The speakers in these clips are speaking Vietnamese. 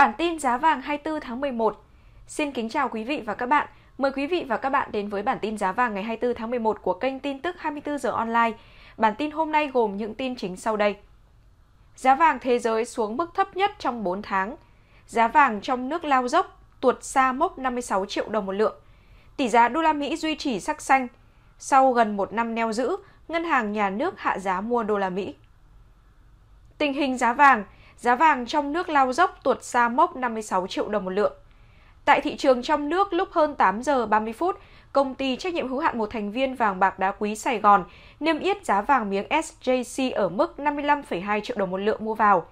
Bản tin giá vàng 24 tháng 11. Xin kính chào quý vị và các bạn. Mời quý vị và các bạn đến với bản tin giá vàng ngày 24 tháng 11 của kênh tin tức 24 giờ online. Bản tin hôm nay gồm những tin chính sau đây. Giá vàng thế giới xuống mức thấp nhất trong 4 tháng. Giá vàng trong nước lao dốc, tuột xa mốc 56 triệu đồng một lượng. Tỷ giá đô la Mỹ duy trì sắc xanh. Sau gần một năm neo giữ, ngân hàng nhà nước hạ giá mua đô la Mỹ. Tình hình giá vàng – giá vàng trong nước lao dốc tuột xa mốc 56 triệu đồng một lượng. Tại thị trường trong nước lúc hơn 8 giờ 30 phút, công ty trách nhiệm hữu hạn một thành viên vàng bạc đá quý Sài Gòn niêm yết giá vàng miếng SJC ở mức 55,2 triệu đồng một lượng mua vào,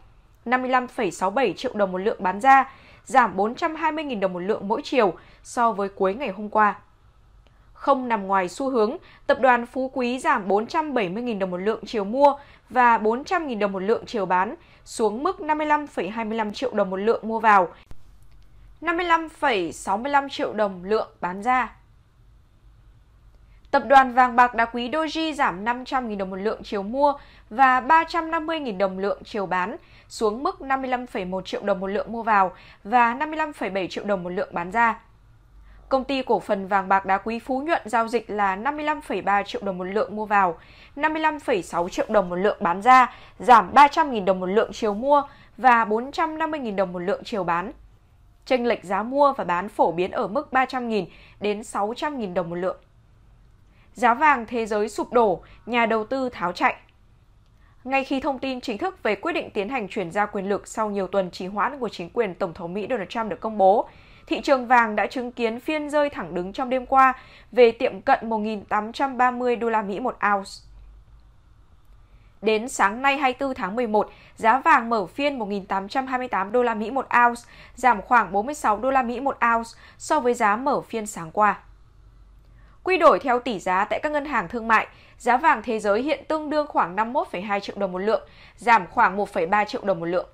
55,67 triệu đồng một lượng bán ra, giảm 420.000 đồng một lượng mỗi chiều so với cuối ngày hôm qua không nằm ngoài xu hướng, tập đoàn Phú Quý giảm 470.000 đồng một lượng chiều mua và 400.000 đồng một lượng chiều bán xuống mức 55,25 triệu đồng một lượng mua vào, 55,65 triệu đồng lượng bán ra. Tập đoàn vàng bạc đá quý Doji giảm 500.000 đồng một lượng chiều mua và 350.000 đồng lượng chiều bán, xuống mức 55,1 triệu đồng một lượng mua vào và 55,7 triệu đồng một lượng bán ra. Công ty cổ phần vàng bạc đá quý Phú Nhuận giao dịch là 55,3 triệu đồng một lượng mua vào, 55,6 triệu đồng một lượng bán ra, giảm 300.000 đồng một lượng chiều mua và 450.000 đồng một lượng chiều bán. Tranh lệch giá mua và bán phổ biến ở mức 300.000 đến 600.000 đồng một lượng. Giá vàng thế giới sụp đổ, nhà đầu tư tháo chạy. Ngay khi thông tin chính thức về quyết định tiến hành chuyển giao quyền lực sau nhiều tuần trì hoãn của chính quyền Tổng thống Mỹ Donald Trump được công bố, thị trường vàng đã chứng kiến phiên rơi thẳng đứng trong đêm qua về tiệm cận 1.830 đô la Mỹ một ounce. Đến sáng nay 24 tháng 11, giá vàng mở phiên 1.828 đô la Mỹ một ounce, giảm khoảng 46 đô la Mỹ một ounce so với giá mở phiên sáng qua. Quy đổi theo tỷ giá tại các ngân hàng thương mại, giá vàng thế giới hiện tương đương khoảng 51,2 triệu đồng một lượng, giảm khoảng 1,3 triệu đồng một lượng.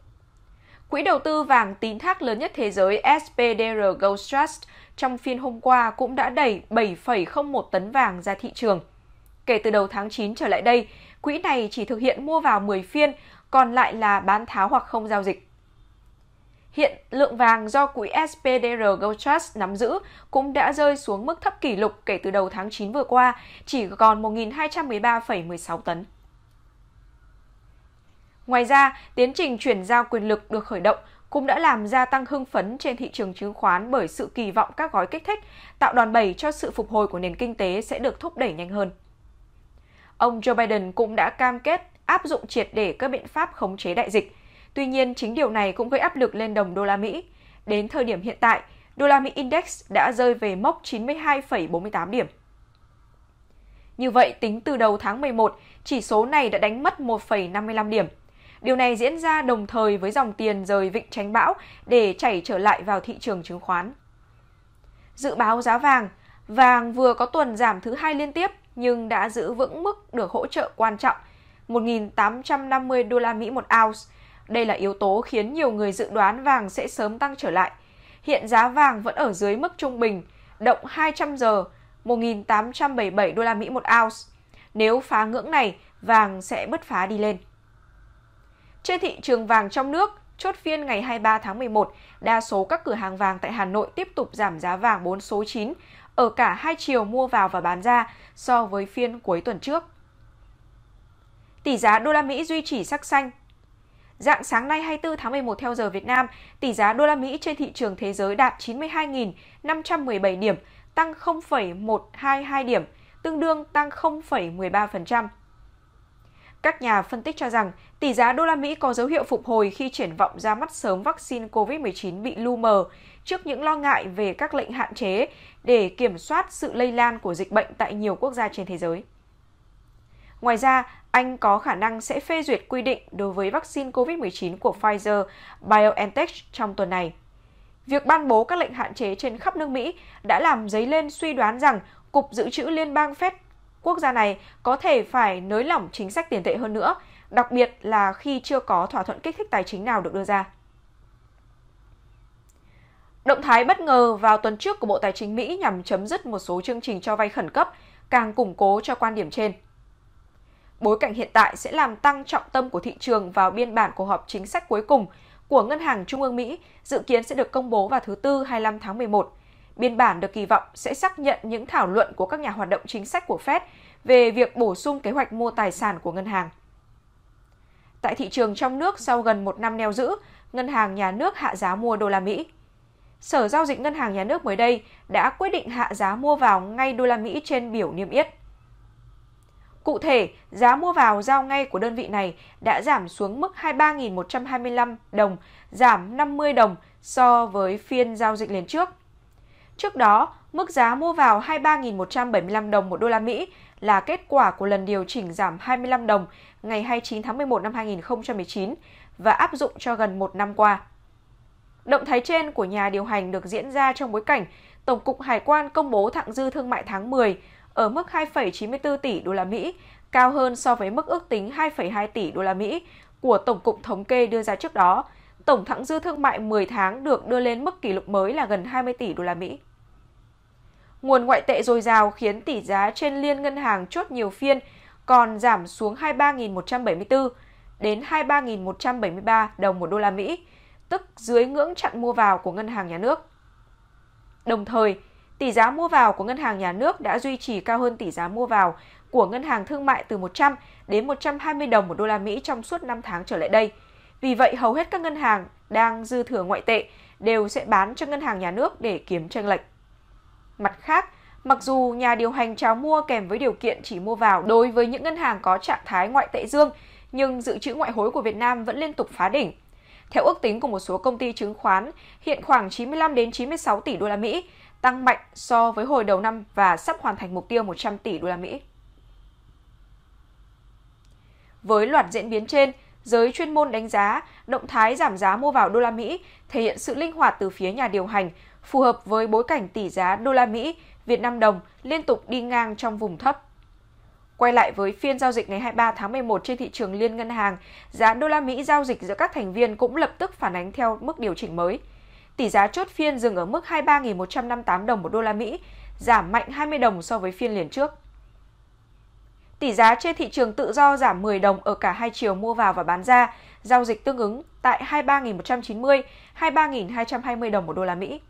Quỹ đầu tư vàng tín thác lớn nhất thế giới SPDR Gold Trust trong phiên hôm qua cũng đã đẩy 7,01 tấn vàng ra thị trường. Kể từ đầu tháng 9 trở lại đây, quỹ này chỉ thực hiện mua vào 10 phiên, còn lại là bán tháo hoặc không giao dịch. Hiện lượng vàng do quỹ SPDR Gold Trust nắm giữ cũng đã rơi xuống mức thấp kỷ lục kể từ đầu tháng 9 vừa qua, chỉ còn 1.213,16 tấn. Ngoài ra, tiến trình chuyển giao quyền lực được khởi động cũng đã làm gia tăng hưng phấn trên thị trường chứng khoán bởi sự kỳ vọng các gói kích thích, tạo đòn bẩy cho sự phục hồi của nền kinh tế sẽ được thúc đẩy nhanh hơn. Ông Joe Biden cũng đã cam kết áp dụng triệt để các biện pháp khống chế đại dịch. Tuy nhiên, chính điều này cũng gây áp lực lên đồng đô la Mỹ. Đến thời điểm hiện tại, đô la Mỹ Index đã rơi về mốc 92,48 điểm. Như vậy, tính từ đầu tháng 11, chỉ số này đã đánh mất 1,55 điểm. Điều này diễn ra đồng thời với dòng tiền rời vịnh tránh bão để chảy trở lại vào thị trường chứng khoán. Dự báo giá vàng Vàng vừa có tuần giảm thứ hai liên tiếp nhưng đã giữ vững mức được hỗ trợ quan trọng 1.850 đô la Mỹ một ounce. Đây là yếu tố khiến nhiều người dự đoán vàng sẽ sớm tăng trở lại. Hiện giá vàng vẫn ở dưới mức trung bình, động 200 giờ 1.877 đô la Mỹ một ounce. Nếu phá ngưỡng này, vàng sẽ bứt phá đi lên. Trên thị trường vàng trong nước, chốt phiên ngày 23 tháng 11, đa số các cửa hàng vàng tại Hà Nội tiếp tục giảm giá vàng 4 số 9 ở cả hai chiều mua vào và bán ra so với phiên cuối tuần trước. Tỷ giá đô la Mỹ duy trì sắc xanh. Dạng sáng nay 24 tháng 11 theo giờ Việt Nam, tỷ giá đô la Mỹ trên thị trường thế giới đạt 92.517 điểm, tăng 0,122 điểm, tương đương tăng 0,13%. Các nhà phân tích cho rằng tỷ giá đô la Mỹ có dấu hiệu phục hồi khi triển vọng ra mắt sớm vaccine COVID-19 bị lu mờ trước những lo ngại về các lệnh hạn chế để kiểm soát sự lây lan của dịch bệnh tại nhiều quốc gia trên thế giới. Ngoài ra, Anh có khả năng sẽ phê duyệt quy định đối với vaccine COVID-19 của Pfizer-BioNTech trong tuần này. Việc ban bố các lệnh hạn chế trên khắp nước Mỹ đã làm dấy lên suy đoán rằng Cục Dự trữ Liên bang Fed quốc gia này có thể phải nới lỏng chính sách tiền tệ hơn nữa, đặc biệt là khi chưa có thỏa thuận kích thích tài chính nào được đưa ra. Động thái bất ngờ vào tuần trước của Bộ Tài chính Mỹ nhằm chấm dứt một số chương trình cho vay khẩn cấp càng củng cố cho quan điểm trên. Bối cảnh hiện tại sẽ làm tăng trọng tâm của thị trường vào biên bản của họp chính sách cuối cùng của Ngân hàng Trung ương Mỹ dự kiến sẽ được công bố vào thứ Tư 25 tháng 11, Biên bản được kỳ vọng sẽ xác nhận những thảo luận của các nhà hoạt động chính sách của Fed về việc bổ sung kế hoạch mua tài sản của ngân hàng. Tại thị trường trong nước sau gần một năm neo giữ, ngân hàng nhà nước hạ giá mua đô la Mỹ. Sở giao dịch ngân hàng nhà nước mới đây đã quyết định hạ giá mua vào ngay đô la Mỹ trên biểu niêm yết. Cụ thể, giá mua vào giao ngay của đơn vị này đã giảm xuống mức 23.125 đồng, giảm 50 đồng so với phiên giao dịch liền trước. Trước đó, mức giá mua vào 23.175 đồng một đô la Mỹ là kết quả của lần điều chỉnh giảm 25 đồng ngày 29 tháng 11 năm 2019 và áp dụng cho gần một năm qua. Động thái trên của nhà điều hành được diễn ra trong bối cảnh Tổng cục Hải quan công bố thặng dư thương mại tháng 10 ở mức 2,94 tỷ đô la Mỹ, cao hơn so với mức ước tính 2,2 tỷ đô la Mỹ của Tổng cục Thống kê đưa ra trước đó, tổng thặng dư thương mại 10 tháng được đưa lên mức kỷ lục mới là gần 20 tỷ đô la Mỹ. Nguồn ngoại tệ dồi dào khiến tỷ giá trên liên ngân hàng chốt nhiều phiên còn giảm xuống 23.174 đến 23.173 đồng một đô la Mỹ, tức dưới ngưỡng chặn mua vào của ngân hàng nhà nước. Đồng thời, tỷ giá mua vào của ngân hàng nhà nước đã duy trì cao hơn tỷ giá mua vào của ngân hàng thương mại từ 100 đến 120 đồng một đô la Mỹ trong suốt 5 tháng trở lại đây – vì vậy, hầu hết các ngân hàng đang dư thừa ngoại tệ đều sẽ bán cho ngân hàng nhà nước để kiếm tranh lệch. Mặt khác, mặc dù nhà điều hành chào mua kèm với điều kiện chỉ mua vào đối với những ngân hàng có trạng thái ngoại tệ dương, nhưng dự trữ ngoại hối của Việt Nam vẫn liên tục phá đỉnh. Theo ước tính của một số công ty chứng khoán, hiện khoảng 95 đến 96 tỷ đô la Mỹ, tăng mạnh so với hồi đầu năm và sắp hoàn thành mục tiêu 100 tỷ đô la Mỹ. Với loạt diễn biến trên, Giới chuyên môn đánh giá động thái giảm giá mua vào đô la Mỹ thể hiện sự linh hoạt từ phía nhà điều hành, phù hợp với bối cảnh tỷ giá đô la Mỹ, Việt Nam đồng liên tục đi ngang trong vùng thấp. Quay lại với phiên giao dịch ngày 23 tháng 11 trên thị trường liên ngân hàng, giá đô la Mỹ giao dịch giữa các thành viên cũng lập tức phản ánh theo mức điều chỉnh mới. Tỷ giá chốt phiên dừng ở mức 23.158 đồng một đô la Mỹ, giảm mạnh 20 đồng so với phiên liền trước. Tỷ giá trên thị trường tự do giảm 10 đồng ở cả hai chiều mua vào và bán ra, giao dịch tương ứng tại 23.190, 23.220 đồng một đô la Mỹ.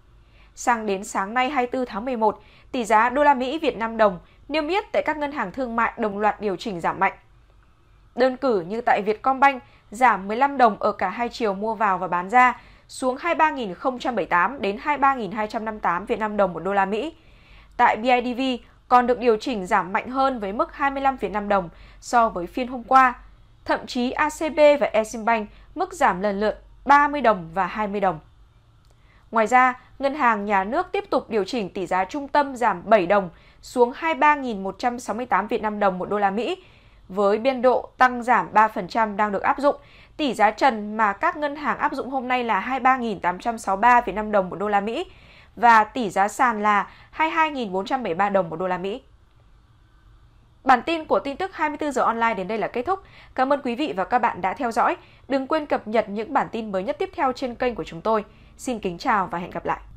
Sang đến sáng nay 24 tháng 11, tỷ giá đô la Mỹ Việt Nam đồng niêm yết tại các ngân hàng thương mại đồng loạt điều chỉnh giảm mạnh. Đơn cử như tại Vietcombank giảm 15 đồng ở cả hai chiều mua vào và bán ra, xuống 23.078 đến 23.258 Việt Nam đồng một đô la Mỹ. Tại BIDV, còn được điều chỉnh giảm mạnh hơn với mức 25 Việt Nam đồng so với phiên hôm qua. Thậm chí ACB và Eximbank mức giảm lần lượt 30 đồng và 20 đồng. Ngoài ra, ngân hàng nhà nước tiếp tục điều chỉnh tỷ giá trung tâm giảm 7 đồng xuống 23.168 Việt Nam đồng một đô la Mỹ với biên độ tăng giảm 3% đang được áp dụng. Tỷ giá trần mà các ngân hàng áp dụng hôm nay là 23.863 Việt Nam đồng một đô la Mỹ và tỷ giá sàn là 22.473 đồng một đô la Mỹ. Bản tin của tin tức 24 giờ online đến đây là kết thúc. Cảm ơn quý vị và các bạn đã theo dõi. Đừng quên cập nhật những bản tin mới nhất tiếp theo trên kênh của chúng tôi. Xin kính chào và hẹn gặp lại.